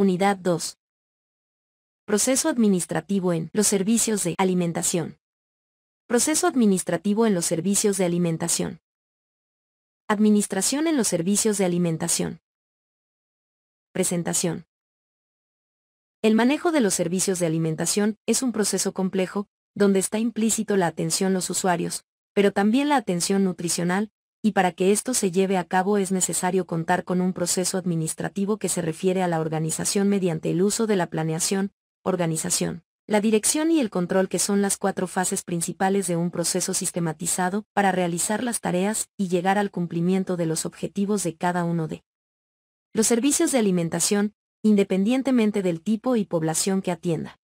Unidad 2. Proceso administrativo en los servicios de alimentación. Proceso administrativo en los servicios de alimentación. Administración en los servicios de alimentación. Presentación. El manejo de los servicios de alimentación es un proceso complejo, donde está implícito la atención los usuarios, pero también la atención nutricional, y para que esto se lleve a cabo es necesario contar con un proceso administrativo que se refiere a la organización mediante el uso de la planeación, organización, la dirección y el control que son las cuatro fases principales de un proceso sistematizado para realizar las tareas y llegar al cumplimiento de los objetivos de cada uno de los servicios de alimentación, independientemente del tipo y población que atienda.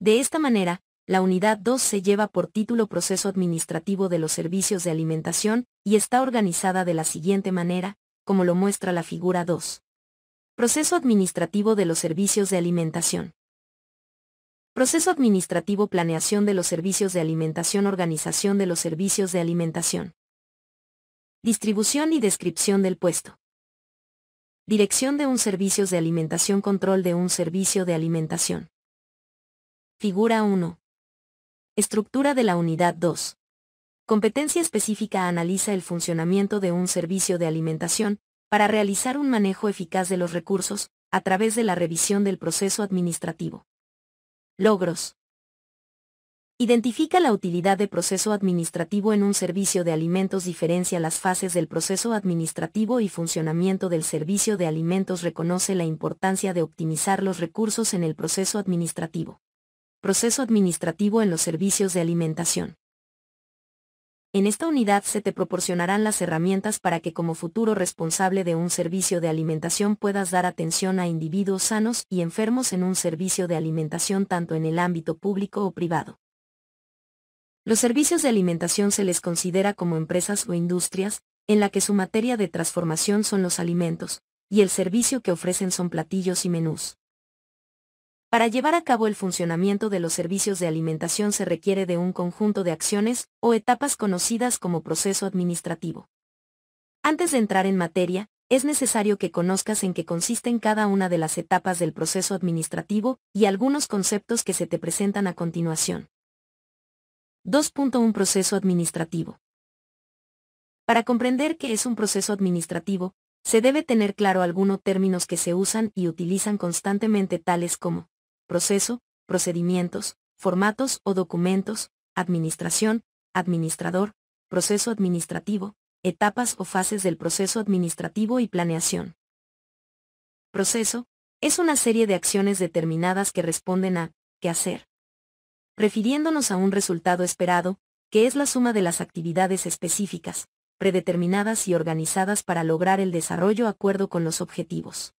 De esta manera, la Unidad 2 se lleva por título Proceso Administrativo de los Servicios de Alimentación y está organizada de la siguiente manera, como lo muestra la figura 2. Proceso Administrativo de los Servicios de Alimentación. Proceso Administrativo Planeación de los Servicios de Alimentación Organización de los Servicios de Alimentación. Distribución y descripción del puesto. Dirección de un servicio de alimentación Control de un servicio de alimentación. Figura 1. Estructura de la unidad 2. Competencia específica analiza el funcionamiento de un servicio de alimentación para realizar un manejo eficaz de los recursos a través de la revisión del proceso administrativo. Logros. Identifica la utilidad de proceso administrativo en un servicio de alimentos, diferencia las fases del proceso administrativo y funcionamiento del servicio de alimentos, reconoce la importancia de optimizar los recursos en el proceso administrativo. Proceso administrativo en los servicios de alimentación. En esta unidad se te proporcionarán las herramientas para que como futuro responsable de un servicio de alimentación puedas dar atención a individuos sanos y enfermos en un servicio de alimentación tanto en el ámbito público o privado. Los servicios de alimentación se les considera como empresas o industrias, en la que su materia de transformación son los alimentos, y el servicio que ofrecen son platillos y menús. Para llevar a cabo el funcionamiento de los servicios de alimentación se requiere de un conjunto de acciones o etapas conocidas como proceso administrativo. Antes de entrar en materia, es necesario que conozcas en qué consisten cada una de las etapas del proceso administrativo y algunos conceptos que se te presentan a continuación. 2.1 Proceso administrativo. Para comprender qué es un proceso administrativo, se debe tener claro algunos términos que se usan y utilizan constantemente tales como proceso, procedimientos, formatos o documentos, administración, administrador, proceso administrativo, etapas o fases del proceso administrativo y planeación. Proceso, es una serie de acciones determinadas que responden a qué hacer. Refiriéndonos a un resultado esperado, que es la suma de las actividades específicas, predeterminadas y organizadas para lograr el desarrollo acuerdo con los objetivos.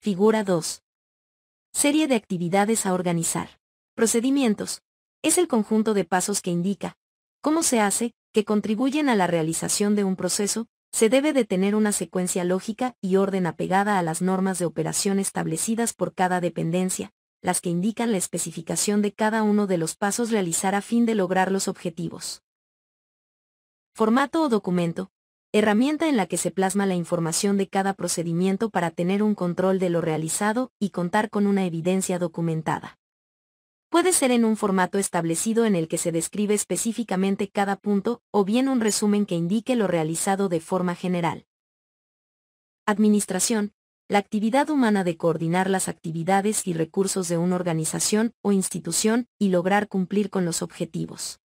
Figura 2. Serie de actividades a organizar. Procedimientos. Es el conjunto de pasos que indica cómo se hace, que contribuyen a la realización de un proceso, se debe de tener una secuencia lógica y orden apegada a las normas de operación establecidas por cada dependencia, las que indican la especificación de cada uno de los pasos realizar a fin de lograr los objetivos. Formato o documento herramienta en la que se plasma la información de cada procedimiento para tener un control de lo realizado y contar con una evidencia documentada. Puede ser en un formato establecido en el que se describe específicamente cada punto, o bien un resumen que indique lo realizado de forma general. Administración. La actividad humana de coordinar las actividades y recursos de una organización o institución y lograr cumplir con los objetivos.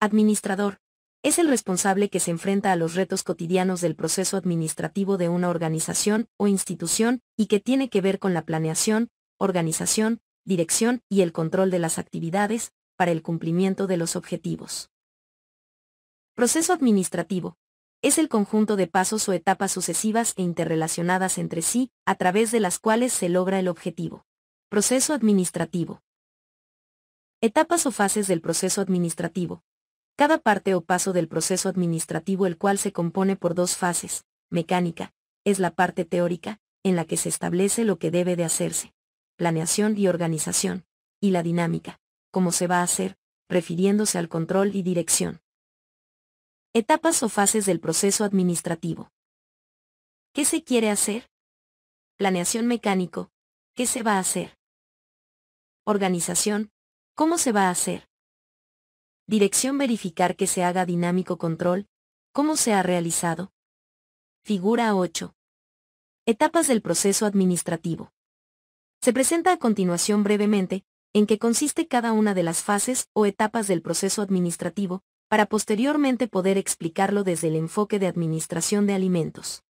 Administrador es el responsable que se enfrenta a los retos cotidianos del proceso administrativo de una organización o institución y que tiene que ver con la planeación, organización, dirección y el control de las actividades para el cumplimiento de los objetivos. Proceso administrativo. Es el conjunto de pasos o etapas sucesivas e interrelacionadas entre sí, a través de las cuales se logra el objetivo. Proceso administrativo. Etapas o fases del proceso administrativo. Cada parte o paso del proceso administrativo el cual se compone por dos fases, mecánica, es la parte teórica, en la que se establece lo que debe de hacerse, planeación y organización, y la dinámica, cómo se va a hacer, refiriéndose al control y dirección. Etapas o fases del proceso administrativo. ¿Qué se quiere hacer? Planeación mecánico. ¿Qué se va a hacer? Organización. ¿Cómo se va a hacer? Dirección verificar que se haga dinámico control, cómo se ha realizado. Figura 8. Etapas del proceso administrativo. Se presenta a continuación brevemente, en qué consiste cada una de las fases o etapas del proceso administrativo, para posteriormente poder explicarlo desde el enfoque de administración de alimentos.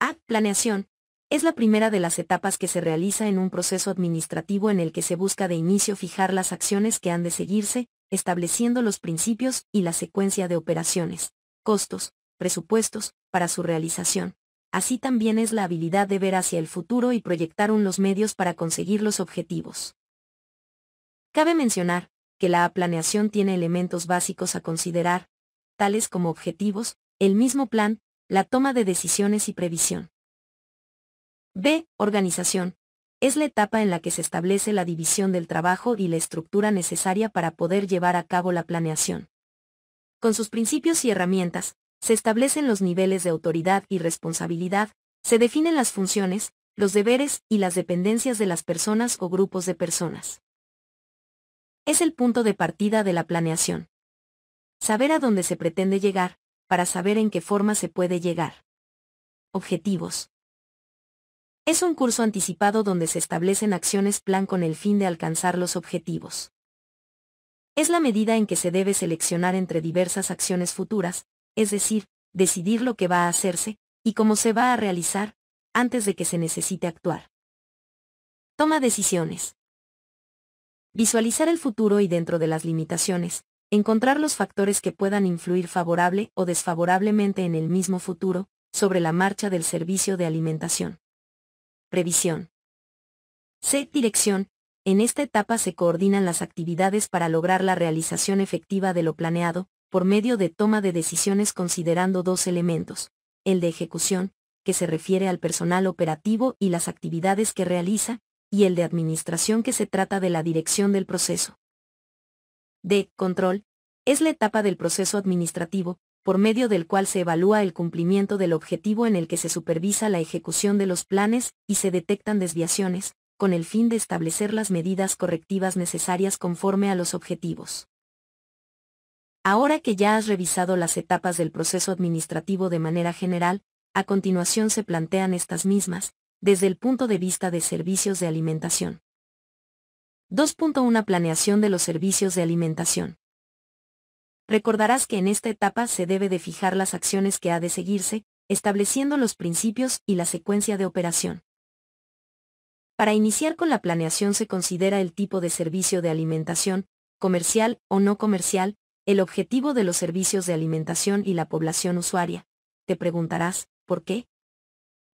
A. Planeación. Es la primera de las etapas que se realiza en un proceso administrativo en el que se busca de inicio fijar las acciones que han de seguirse, estableciendo los principios y la secuencia de operaciones, costos, presupuestos, para su realización. Así también es la habilidad de ver hacia el futuro y proyectar los medios para conseguir los objetivos. Cabe mencionar que la planeación tiene elementos básicos a considerar, tales como objetivos, el mismo plan, la toma de decisiones y previsión. B. Organización es la etapa en la que se establece la división del trabajo y la estructura necesaria para poder llevar a cabo la planeación. Con sus principios y herramientas, se establecen los niveles de autoridad y responsabilidad, se definen las funciones, los deberes y las dependencias de las personas o grupos de personas. Es el punto de partida de la planeación. Saber a dónde se pretende llegar, para saber en qué forma se puede llegar. Objetivos. Es un curso anticipado donde se establecen acciones plan con el fin de alcanzar los objetivos. Es la medida en que se debe seleccionar entre diversas acciones futuras, es decir, decidir lo que va a hacerse, y cómo se va a realizar, antes de que se necesite actuar. Toma decisiones. Visualizar el futuro y dentro de las limitaciones, encontrar los factores que puedan influir favorable o desfavorablemente en el mismo futuro, sobre la marcha del servicio de alimentación. Previsión. C. Dirección. En esta etapa se coordinan las actividades para lograr la realización efectiva de lo planeado, por medio de toma de decisiones considerando dos elementos, el de ejecución, que se refiere al personal operativo y las actividades que realiza, y el de administración que se trata de la dirección del proceso. D. Control. Es la etapa del proceso administrativo, por medio del cual se evalúa el cumplimiento del objetivo en el que se supervisa la ejecución de los planes y se detectan desviaciones, con el fin de establecer las medidas correctivas necesarias conforme a los objetivos. Ahora que ya has revisado las etapas del proceso administrativo de manera general, a continuación se plantean estas mismas, desde el punto de vista de servicios de alimentación. 2.1 Planeación de los servicios de alimentación. Recordarás que en esta etapa se debe de fijar las acciones que ha de seguirse, estableciendo los principios y la secuencia de operación. Para iniciar con la planeación se considera el tipo de servicio de alimentación, comercial o no comercial, el objetivo de los servicios de alimentación y la población usuaria. Te preguntarás, ¿por qué?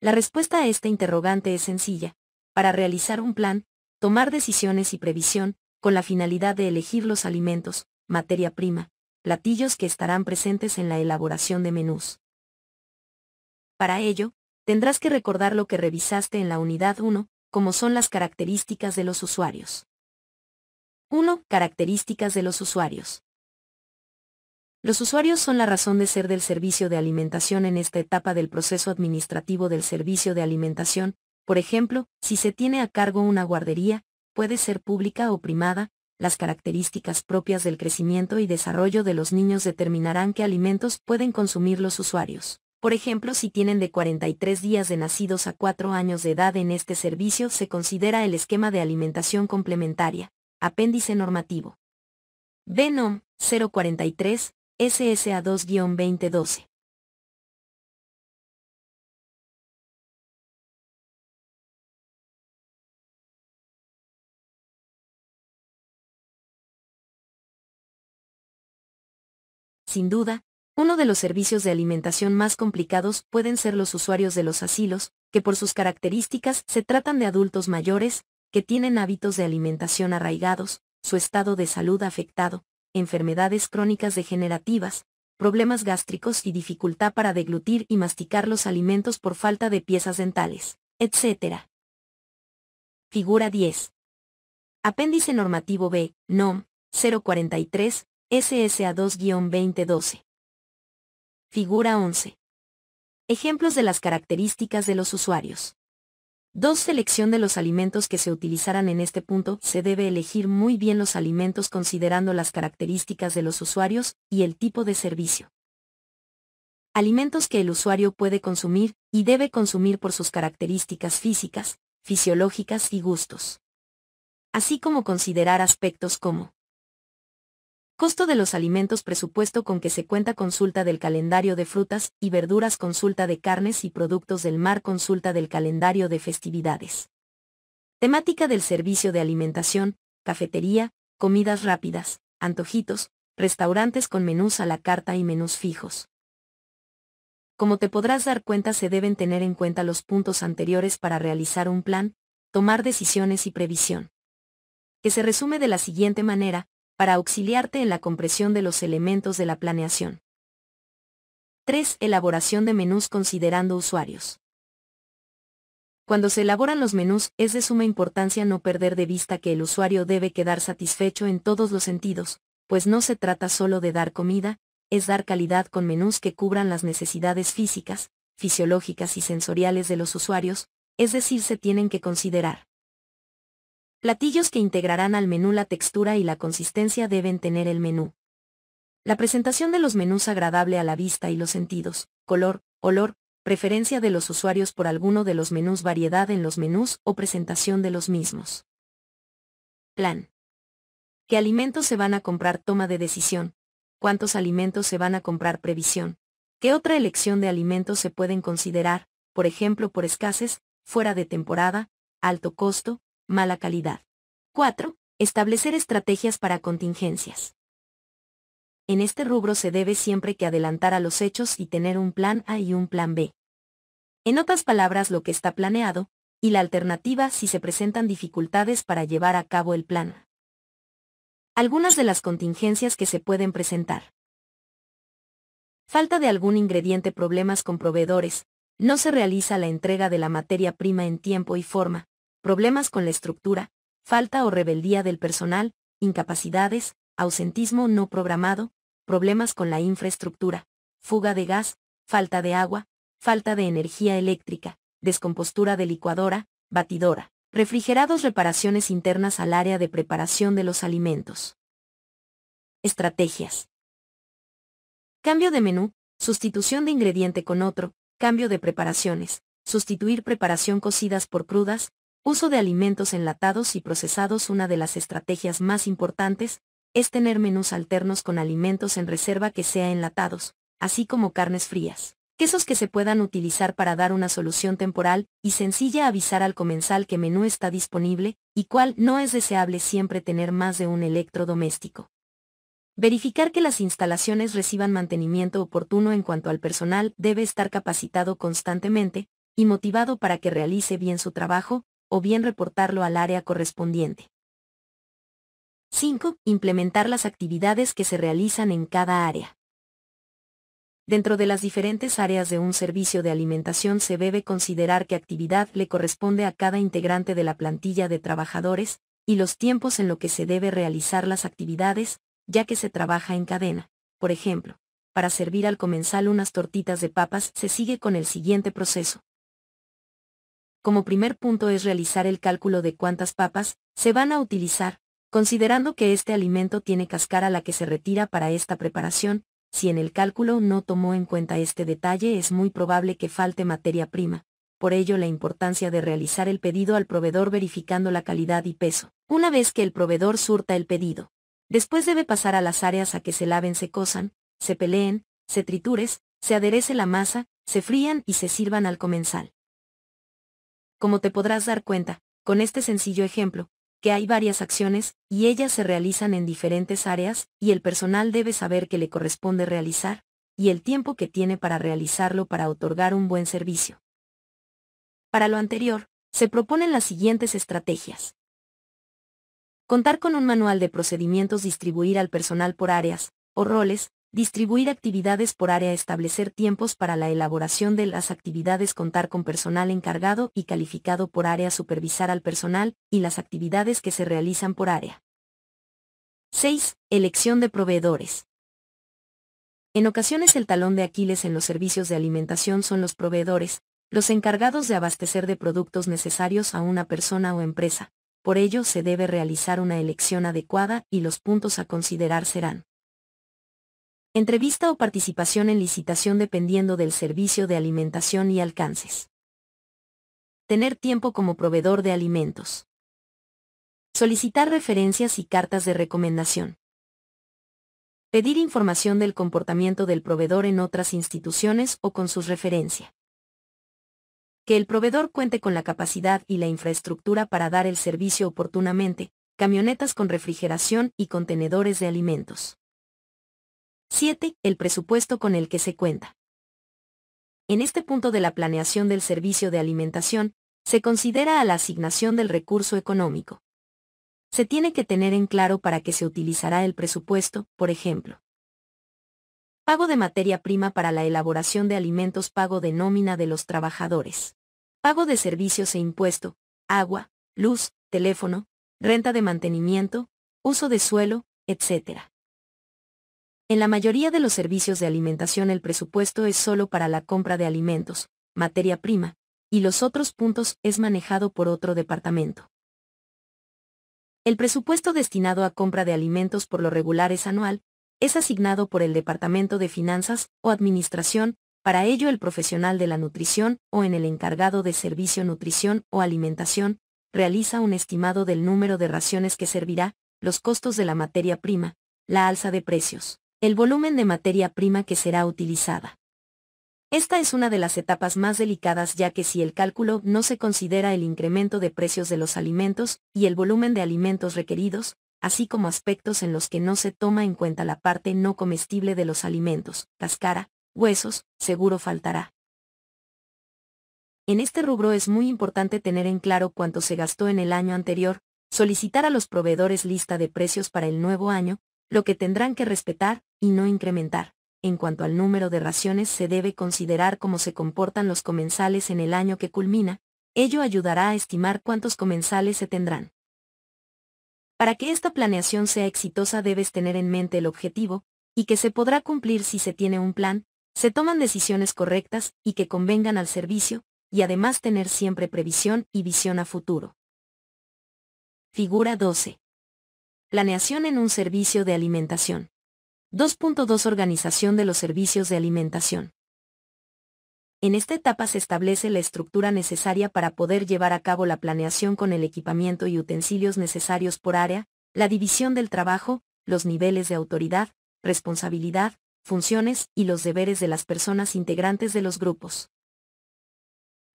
La respuesta a esta interrogante es sencilla. Para realizar un plan, tomar decisiones y previsión, con la finalidad de elegir los alimentos, materia prima, platillos que estarán presentes en la elaboración de menús. Para ello, tendrás que recordar lo que revisaste en la unidad 1, como son las características de los usuarios. 1. Características de los usuarios. Los usuarios son la razón de ser del servicio de alimentación en esta etapa del proceso administrativo del servicio de alimentación, por ejemplo, si se tiene a cargo una guardería, puede ser pública o privada las características propias del crecimiento y desarrollo de los niños determinarán qué alimentos pueden consumir los usuarios. Por ejemplo, si tienen de 43 días de nacidos a 4 años de edad en este servicio se considera el esquema de alimentación complementaria. Apéndice normativo. Venom 043 SSA 2-2012. Sin duda, uno de los servicios de alimentación más complicados pueden ser los usuarios de los asilos, que por sus características se tratan de adultos mayores, que tienen hábitos de alimentación arraigados, su estado de salud afectado, enfermedades crónicas degenerativas, problemas gástricos y dificultad para deglutir y masticar los alimentos por falta de piezas dentales, etc. Figura 10. Apéndice normativo B, NOM, 043, SSA2-2012. Figura 11. Ejemplos de las características de los usuarios. 2. Selección de los alimentos que se utilizarán en este punto. Se debe elegir muy bien los alimentos considerando las características de los usuarios y el tipo de servicio. Alimentos que el usuario puede consumir y debe consumir por sus características físicas, fisiológicas y gustos. Así como considerar aspectos como Costo de los alimentos presupuesto con que se cuenta consulta del calendario de frutas y verduras consulta de carnes y productos del mar consulta del calendario de festividades. Temática del servicio de alimentación, cafetería, comidas rápidas, antojitos, restaurantes con menús a la carta y menús fijos. Como te podrás dar cuenta se deben tener en cuenta los puntos anteriores para realizar un plan, tomar decisiones y previsión. Que se resume de la siguiente manera, para auxiliarte en la compresión de los elementos de la planeación. 3. Elaboración de menús considerando usuarios. Cuando se elaboran los menús, es de suma importancia no perder de vista que el usuario debe quedar satisfecho en todos los sentidos, pues no se trata solo de dar comida, es dar calidad con menús que cubran las necesidades físicas, fisiológicas y sensoriales de los usuarios, es decir, se tienen que considerar Platillos que integrarán al menú la textura y la consistencia deben tener el menú. La presentación de los menús agradable a la vista y los sentidos, color, olor, preferencia de los usuarios por alguno de los menús, variedad en los menús o presentación de los mismos. Plan. ¿Qué alimentos se van a comprar? Toma de decisión. ¿Cuántos alimentos se van a comprar? Previsión. ¿Qué otra elección de alimentos se pueden considerar, por ejemplo, por escases, fuera de temporada, alto costo, mala calidad. 4. Establecer estrategias para contingencias. En este rubro se debe siempre que adelantar a los hechos y tener un plan A y un plan B. En otras palabras, lo que está planeado, y la alternativa si se presentan dificultades para llevar a cabo el plan. Algunas de las contingencias que se pueden presentar. Falta de algún ingrediente, problemas con proveedores, no se realiza la entrega de la materia prima en tiempo y forma, problemas con la estructura, falta o rebeldía del personal, incapacidades, ausentismo no programado, problemas con la infraestructura, fuga de gas, falta de agua, falta de energía eléctrica, descompostura de licuadora, batidora, refrigerados reparaciones internas al área de preparación de los alimentos. Estrategias. Cambio de menú, sustitución de ingrediente con otro, cambio de preparaciones, sustituir preparación cocidas por crudas, Uso de alimentos enlatados y procesados Una de las estrategias más importantes es tener menús alternos con alimentos en reserva que sea enlatados, así como carnes frías. Quesos que se puedan utilizar para dar una solución temporal y sencilla avisar al comensal que menú está disponible y cuál no es deseable siempre tener más de un electrodoméstico. Verificar que las instalaciones reciban mantenimiento oportuno en cuanto al personal debe estar capacitado constantemente y motivado para que realice bien su trabajo o bien reportarlo al área correspondiente. 5. Implementar las actividades que se realizan en cada área. Dentro de las diferentes áreas de un servicio de alimentación se debe considerar qué actividad le corresponde a cada integrante de la plantilla de trabajadores, y los tiempos en los que se debe realizar las actividades, ya que se trabaja en cadena. Por ejemplo, para servir al comensal unas tortitas de papas se sigue con el siguiente proceso como primer punto es realizar el cálculo de cuántas papas se van a utilizar, considerando que este alimento tiene cascara la que se retira para esta preparación, si en el cálculo no tomó en cuenta este detalle es muy probable que falte materia prima. Por ello la importancia de realizar el pedido al proveedor verificando la calidad y peso, una vez que el proveedor surta el pedido. Después debe pasar a las áreas a que se laven, se cosan, se peleen, se tritures, se aderece la masa, se frían y se sirvan al comensal como te podrás dar cuenta, con este sencillo ejemplo, que hay varias acciones, y ellas se realizan en diferentes áreas, y el personal debe saber qué le corresponde realizar, y el tiempo que tiene para realizarlo para otorgar un buen servicio. Para lo anterior, se proponen las siguientes estrategias. Contar con un manual de procedimientos, distribuir al personal por áreas, o roles, distribuir actividades por área, establecer tiempos para la elaboración de las actividades, contar con personal encargado y calificado por área, supervisar al personal y las actividades que se realizan por área. 6. Elección de proveedores. En ocasiones el talón de Aquiles en los servicios de alimentación son los proveedores, los encargados de abastecer de productos necesarios a una persona o empresa. Por ello se debe realizar una elección adecuada y los puntos a considerar serán Entrevista o participación en licitación dependiendo del servicio de alimentación y alcances. Tener tiempo como proveedor de alimentos. Solicitar referencias y cartas de recomendación. Pedir información del comportamiento del proveedor en otras instituciones o con sus referencias. Que el proveedor cuente con la capacidad y la infraestructura para dar el servicio oportunamente, camionetas con refrigeración y contenedores de alimentos. 7. El presupuesto con el que se cuenta. En este punto de la planeación del servicio de alimentación, se considera a la asignación del recurso económico. Se tiene que tener en claro para qué se utilizará el presupuesto, por ejemplo. Pago de materia prima para la elaboración de alimentos, pago de nómina de los trabajadores. Pago de servicios e impuesto, agua, luz, teléfono, renta de mantenimiento, uso de suelo, etc. En la mayoría de los servicios de alimentación el presupuesto es solo para la compra de alimentos, materia prima, y los otros puntos es manejado por otro departamento. El presupuesto destinado a compra de alimentos por lo regular es anual, es asignado por el Departamento de Finanzas o Administración, para ello el profesional de la nutrición o en el encargado de servicio nutrición o alimentación, realiza un estimado del número de raciones que servirá, los costos de la materia prima, la alza de precios el volumen de materia prima que será utilizada. Esta es una de las etapas más delicadas ya que si el cálculo no se considera el incremento de precios de los alimentos y el volumen de alimentos requeridos, así como aspectos en los que no se toma en cuenta la parte no comestible de los alimentos, cascara, huesos, seguro faltará. En este rubro es muy importante tener en claro cuánto se gastó en el año anterior, solicitar a los proveedores lista de precios para el nuevo año, lo que tendrán que respetar y no incrementar. En cuanto al número de raciones se debe considerar cómo se comportan los comensales en el año que culmina, ello ayudará a estimar cuántos comensales se tendrán. Para que esta planeación sea exitosa debes tener en mente el objetivo, y que se podrá cumplir si se tiene un plan, se toman decisiones correctas y que convengan al servicio, y además tener siempre previsión y visión a futuro. Figura 12. Planeación en un servicio de alimentación. 2.2 Organización de los servicios de alimentación. En esta etapa se establece la estructura necesaria para poder llevar a cabo la planeación con el equipamiento y utensilios necesarios por área, la división del trabajo, los niveles de autoridad, responsabilidad, funciones y los deberes de las personas integrantes de los grupos.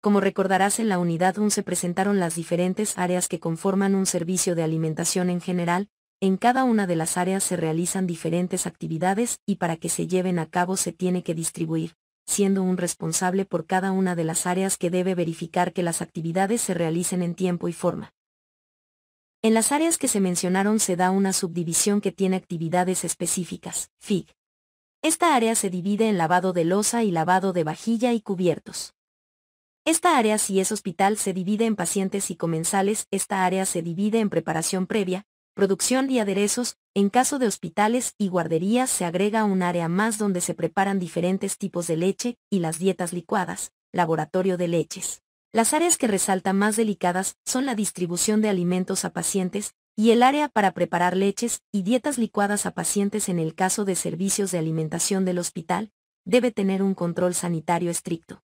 Como recordarás en la unidad 1 se presentaron las diferentes áreas que conforman un servicio de alimentación en general, en cada una de las áreas se realizan diferentes actividades y para que se lleven a cabo se tiene que distribuir, siendo un responsable por cada una de las áreas que debe verificar que las actividades se realicen en tiempo y forma. En las áreas que se mencionaron se da una subdivisión que tiene actividades específicas, FIG. Esta área se divide en lavado de losa y lavado de vajilla y cubiertos. Esta área si es hospital se divide en pacientes y comensales, esta área se divide en preparación previa, producción y aderezos, en caso de hospitales y guarderías se agrega un área más donde se preparan diferentes tipos de leche, y las dietas licuadas, laboratorio de leches. Las áreas que resalta más delicadas son la distribución de alimentos a pacientes, y el área para preparar leches y dietas licuadas a pacientes en el caso de servicios de alimentación del hospital, debe tener un control sanitario estricto.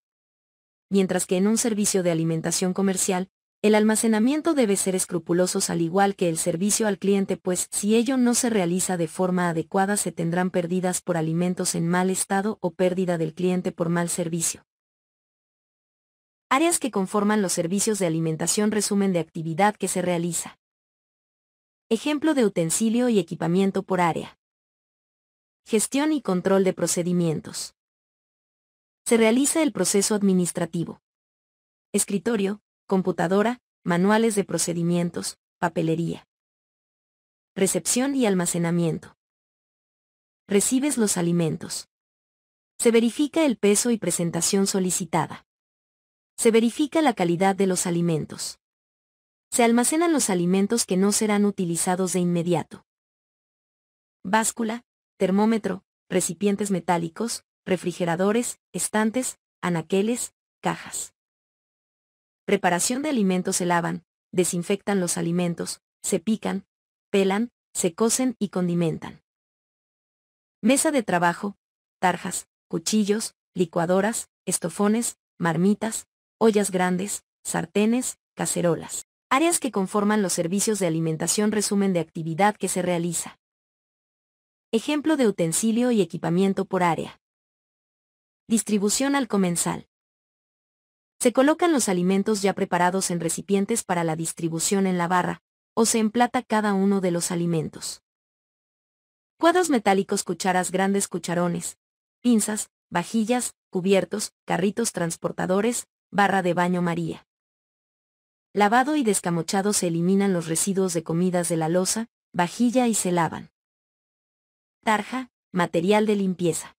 Mientras que en un servicio de alimentación comercial, el almacenamiento debe ser escrupulosos al igual que el servicio al cliente pues si ello no se realiza de forma adecuada se tendrán pérdidas por alimentos en mal estado o pérdida del cliente por mal servicio. Áreas que conforman los servicios de alimentación resumen de actividad que se realiza. Ejemplo de utensilio y equipamiento por área. Gestión y control de procedimientos. Se realiza el proceso administrativo. Escritorio, computadora, manuales de procedimientos, papelería. Recepción y almacenamiento. Recibes los alimentos. Se verifica el peso y presentación solicitada. Se verifica la calidad de los alimentos. Se almacenan los alimentos que no serán utilizados de inmediato. Báscula, termómetro, recipientes metálicos, refrigeradores, estantes, anaqueles, cajas preparación de alimentos se lavan, desinfectan los alimentos, se pican, pelan, se cocen y condimentan. Mesa de trabajo, tarjas, cuchillos, licuadoras, estofones, marmitas, ollas grandes, sartenes, cacerolas. Áreas que conforman los servicios de alimentación resumen de actividad que se realiza. Ejemplo de utensilio y equipamiento por área. Distribución al comensal. Se colocan los alimentos ya preparados en recipientes para la distribución en la barra, o se emplata cada uno de los alimentos. Cuadros metálicos, cucharas grandes, cucharones, pinzas, vajillas, cubiertos, carritos transportadores, barra de baño María. Lavado y descamochado se eliminan los residuos de comidas de la losa, vajilla y se lavan. Tarja, material de limpieza.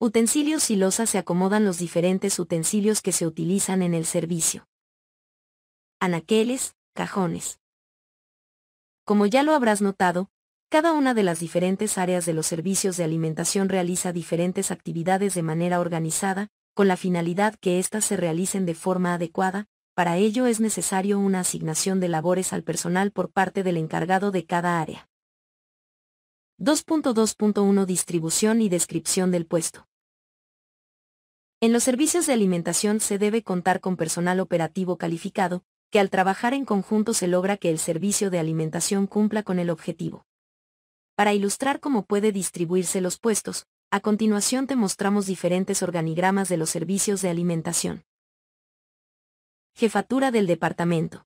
Utensilios y losas se acomodan los diferentes utensilios que se utilizan en el servicio. Anaqueles, cajones. Como ya lo habrás notado, cada una de las diferentes áreas de los servicios de alimentación realiza diferentes actividades de manera organizada, con la finalidad que éstas se realicen de forma adecuada, para ello es necesario una asignación de labores al personal por parte del encargado de cada área. 2.2.1 Distribución y descripción del puesto. En los servicios de alimentación se debe contar con personal operativo calificado, que al trabajar en conjunto se logra que el servicio de alimentación cumpla con el objetivo. Para ilustrar cómo puede distribuirse los puestos, a continuación te mostramos diferentes organigramas de los servicios de alimentación. Jefatura del Departamento.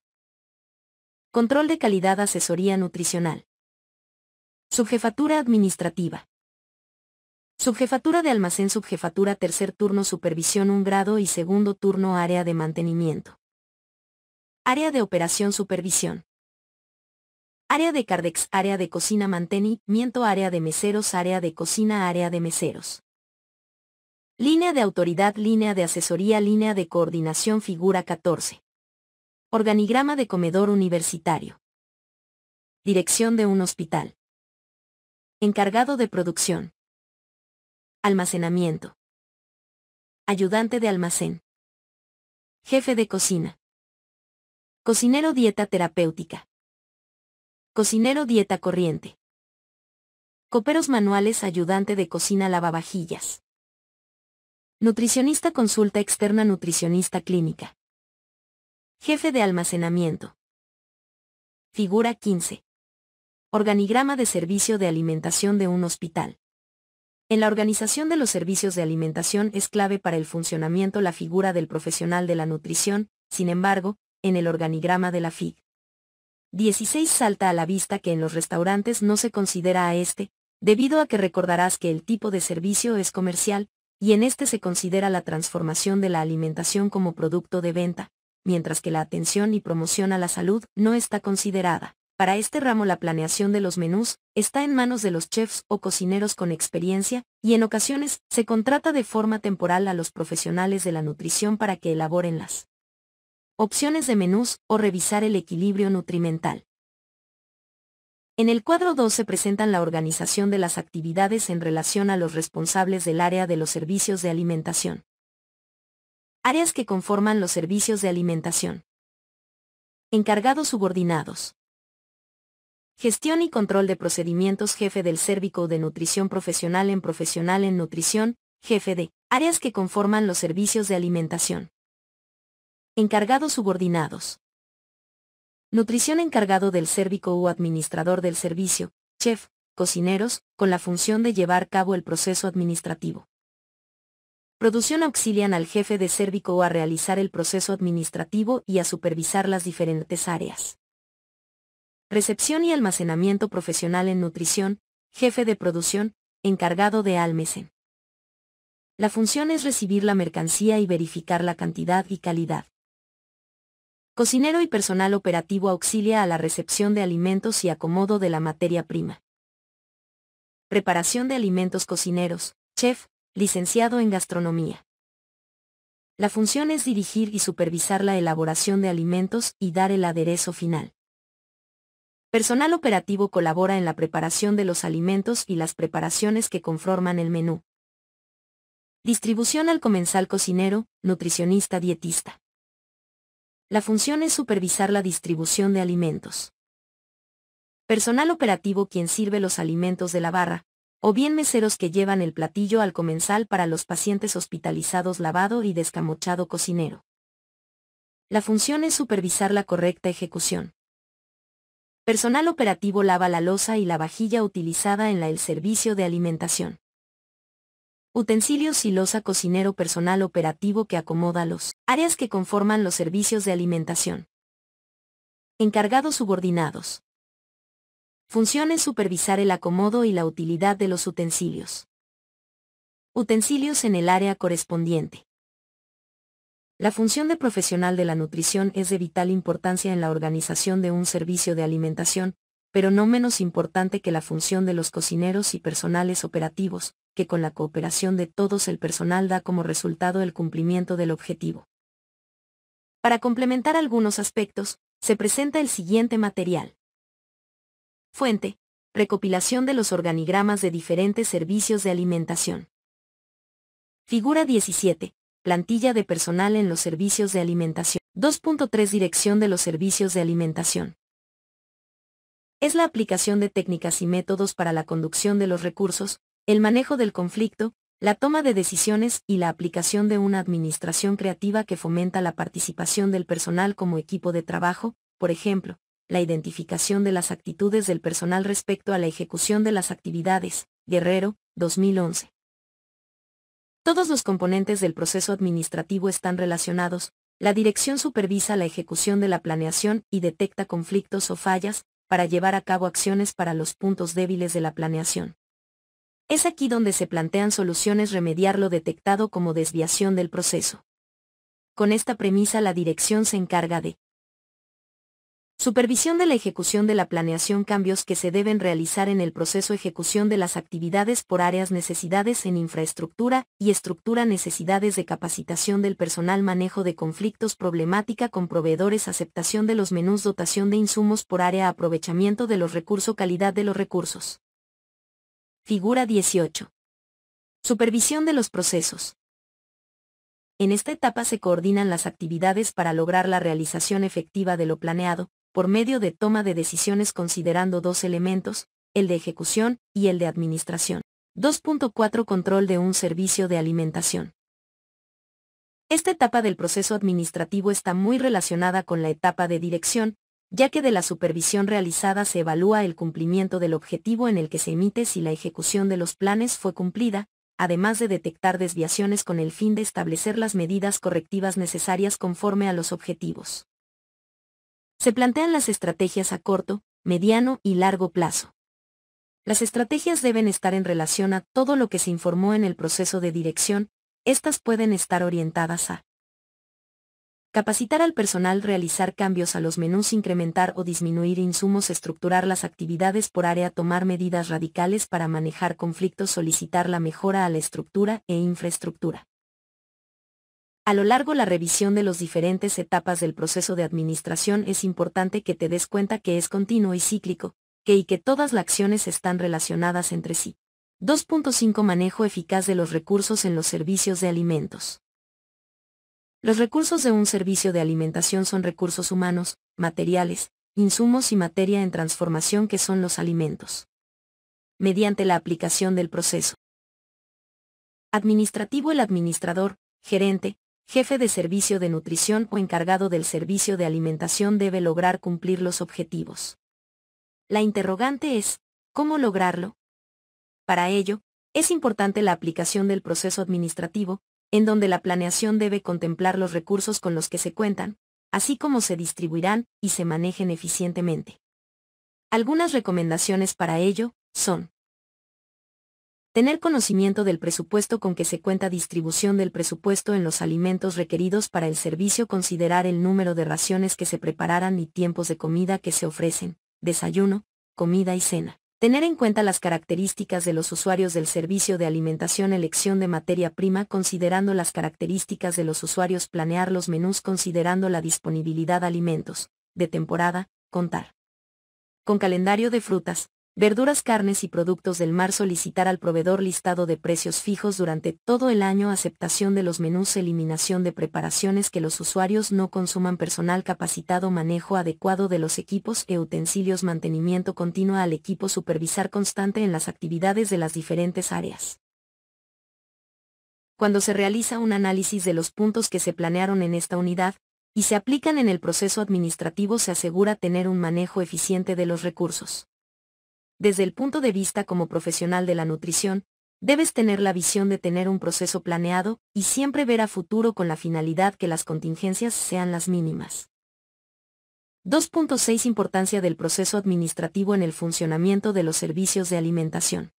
Control de calidad asesoría nutricional. Subjefatura administrativa. Subjefatura de almacén, subjefatura tercer turno, supervisión un grado y segundo turno, área de mantenimiento. Área de operación, supervisión. Área de Cardex, área de cocina, mantenimiento, área de meseros, área de cocina, área de meseros. Línea de autoridad, línea de asesoría, línea de coordinación, figura 14. Organigrama de comedor universitario. Dirección de un hospital. Encargado de producción. Almacenamiento. Ayudante de almacén. Jefe de cocina. Cocinero dieta terapéutica. Cocinero dieta corriente. Coperos manuales ayudante de cocina lavavajillas. Nutricionista consulta externa nutricionista clínica. Jefe de almacenamiento. Figura 15. Organigrama de servicio de alimentación de un hospital. En la organización de los servicios de alimentación es clave para el funcionamiento la figura del profesional de la nutrición, sin embargo, en el organigrama de la FIG. 16 salta a la vista que en los restaurantes no se considera a este, debido a que recordarás que el tipo de servicio es comercial, y en este se considera la transformación de la alimentación como producto de venta, mientras que la atención y promoción a la salud no está considerada. Para este ramo la planeación de los menús está en manos de los chefs o cocineros con experiencia, y en ocasiones se contrata de forma temporal a los profesionales de la nutrición para que elaboren las opciones de menús o revisar el equilibrio nutrimental. En el cuadro 2 se presentan la organización de las actividades en relación a los responsables del área de los servicios de alimentación. Áreas que conforman los servicios de alimentación. Encargados subordinados. Gestión y control de procedimientos jefe del Cérvico de Nutrición Profesional en Profesional en Nutrición, jefe de áreas que conforman los servicios de alimentación. Encargados subordinados. Nutrición encargado del Cérvico o administrador del servicio, chef, cocineros, con la función de llevar a cabo el proceso administrativo. Producción auxilian al jefe de Cérvico a realizar el proceso administrativo y a supervisar las diferentes áreas recepción y almacenamiento profesional en nutrición, jefe de producción, encargado de almacén. La función es recibir la mercancía y verificar la cantidad y calidad. Cocinero y personal operativo auxilia a la recepción de alimentos y acomodo de la materia prima. Preparación de alimentos cocineros, chef, licenciado en gastronomía. La función es dirigir y supervisar la elaboración de alimentos y dar el aderezo final. Personal operativo colabora en la preparación de los alimentos y las preparaciones que conforman el menú. Distribución al comensal cocinero, nutricionista dietista. La función es supervisar la distribución de alimentos. Personal operativo quien sirve los alimentos de la barra, o bien meseros que llevan el platillo al comensal para los pacientes hospitalizados lavado y descamochado cocinero. La función es supervisar la correcta ejecución. Personal operativo lava la losa y la vajilla utilizada en la el servicio de alimentación. Utensilios y losa cocinero personal operativo que acomoda los áreas que conforman los servicios de alimentación. Encargados subordinados. Funciones supervisar el acomodo y la utilidad de los utensilios. Utensilios en el área correspondiente. La función de profesional de la nutrición es de vital importancia en la organización de un servicio de alimentación, pero no menos importante que la función de los cocineros y personales operativos, que con la cooperación de todos el personal da como resultado el cumplimiento del objetivo. Para complementar algunos aspectos, se presenta el siguiente material. Fuente. Recopilación de los organigramas de diferentes servicios de alimentación. Figura 17 plantilla de personal en los servicios de alimentación. 2.3 Dirección de los servicios de alimentación. Es la aplicación de técnicas y métodos para la conducción de los recursos, el manejo del conflicto, la toma de decisiones y la aplicación de una administración creativa que fomenta la participación del personal como equipo de trabajo, por ejemplo, la identificación de las actitudes del personal respecto a la ejecución de las actividades, Guerrero, 2011. Todos los componentes del proceso administrativo están relacionados, la dirección supervisa la ejecución de la planeación y detecta conflictos o fallas, para llevar a cabo acciones para los puntos débiles de la planeación. Es aquí donde se plantean soluciones remediar lo detectado como desviación del proceso. Con esta premisa la dirección se encarga de Supervisión de la ejecución de la planeación cambios que se deben realizar en el proceso ejecución de las actividades por áreas necesidades en infraestructura y estructura necesidades de capacitación del personal manejo de conflictos problemática con proveedores aceptación de los menús dotación de insumos por área aprovechamiento de los recursos calidad de los recursos. Figura 18. Supervisión de los procesos. En esta etapa se coordinan las actividades para lograr la realización efectiva de lo planeado, por medio de toma de decisiones considerando dos elementos, el de ejecución y el de administración. 2.4 Control de un servicio de alimentación. Esta etapa del proceso administrativo está muy relacionada con la etapa de dirección, ya que de la supervisión realizada se evalúa el cumplimiento del objetivo en el que se emite si la ejecución de los planes fue cumplida, además de detectar desviaciones con el fin de establecer las medidas correctivas necesarias conforme a los objetivos. Se plantean las estrategias a corto, mediano y largo plazo. Las estrategias deben estar en relación a todo lo que se informó en el proceso de dirección, estas pueden estar orientadas a capacitar al personal, realizar cambios a los menús, incrementar o disminuir insumos, estructurar las actividades por área, tomar medidas radicales para manejar conflictos, solicitar la mejora a la estructura e infraestructura. A lo largo la revisión de los diferentes etapas del proceso de administración es importante que te des cuenta que es continuo y cíclico, que y que todas las acciones están relacionadas entre sí. 2.5 Manejo eficaz de los recursos en los servicios de alimentos. Los recursos de un servicio de alimentación son recursos humanos, materiales, insumos y materia en transformación que son los alimentos. Mediante la aplicación del proceso administrativo el administrador, gerente, jefe de servicio de nutrición o encargado del servicio de alimentación debe lograr cumplir los objetivos. La interrogante es, ¿cómo lograrlo? Para ello, es importante la aplicación del proceso administrativo, en donde la planeación debe contemplar los recursos con los que se cuentan, así como se distribuirán y se manejen eficientemente. Algunas recomendaciones para ello son Tener conocimiento del presupuesto con que se cuenta distribución del presupuesto en los alimentos requeridos para el servicio, considerar el número de raciones que se prepararán y tiempos de comida que se ofrecen, desayuno, comida y cena. Tener en cuenta las características de los usuarios del servicio de alimentación, elección de materia prima considerando las características de los usuarios, planear los menús considerando la disponibilidad de alimentos, de temporada, contar. Con calendario de frutas, verduras, carnes y productos del mar solicitar al proveedor listado de precios fijos durante todo el año, aceptación de los menús, eliminación de preparaciones que los usuarios no consuman, personal capacitado, manejo adecuado de los equipos e utensilios, mantenimiento continuo al equipo, supervisar constante en las actividades de las diferentes áreas. Cuando se realiza un análisis de los puntos que se planearon en esta unidad, y se aplican en el proceso administrativo se asegura tener un manejo eficiente de los recursos desde el punto de vista como profesional de la nutrición, debes tener la visión de tener un proceso planeado y siempre ver a futuro con la finalidad que las contingencias sean las mínimas. 2.6 Importancia del proceso administrativo en el funcionamiento de los servicios de alimentación.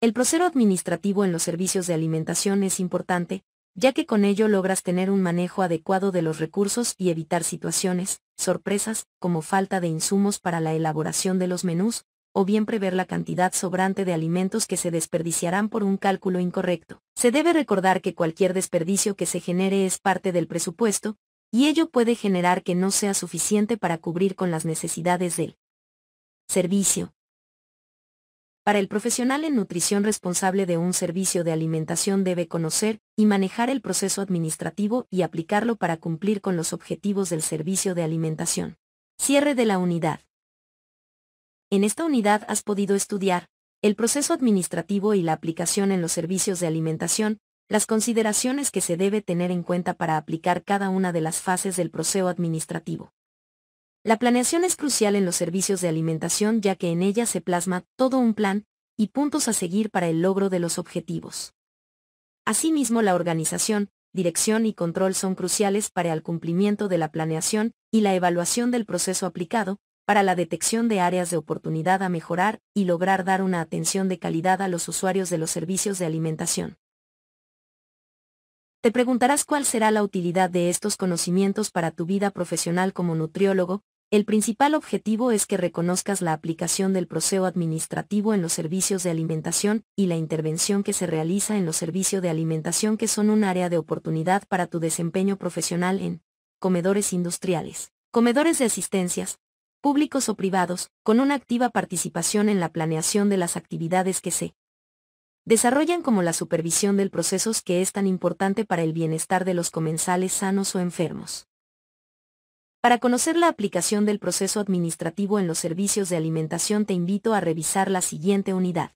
El proceso administrativo en los servicios de alimentación es importante, ya que con ello logras tener un manejo adecuado de los recursos y evitar situaciones, sorpresas, como falta de insumos para la elaboración de los menús, o bien prever la cantidad sobrante de alimentos que se desperdiciarán por un cálculo incorrecto. Se debe recordar que cualquier desperdicio que se genere es parte del presupuesto, y ello puede generar que no sea suficiente para cubrir con las necesidades del servicio. Para el profesional en nutrición responsable de un servicio de alimentación debe conocer y manejar el proceso administrativo y aplicarlo para cumplir con los objetivos del servicio de alimentación. Cierre de la unidad. En esta unidad has podido estudiar el proceso administrativo y la aplicación en los servicios de alimentación, las consideraciones que se debe tener en cuenta para aplicar cada una de las fases del proceso administrativo. La planeación es crucial en los servicios de alimentación ya que en ella se plasma todo un plan y puntos a seguir para el logro de los objetivos. Asimismo, la organización, dirección y control son cruciales para el cumplimiento de la planeación y la evaluación del proceso aplicado, para la detección de áreas de oportunidad a mejorar y lograr dar una atención de calidad a los usuarios de los servicios de alimentación. Te preguntarás cuál será la utilidad de estos conocimientos para tu vida profesional como nutriólogo, el principal objetivo es que reconozcas la aplicación del proceso administrativo en los servicios de alimentación y la intervención que se realiza en los servicios de alimentación que son un área de oportunidad para tu desempeño profesional en comedores industriales, comedores de asistencias, públicos o privados, con una activa participación en la planeación de las actividades que se desarrollan como la supervisión del procesos que es tan importante para el bienestar de los comensales sanos o enfermos. Para conocer la aplicación del proceso administrativo en los servicios de alimentación te invito a revisar la siguiente unidad.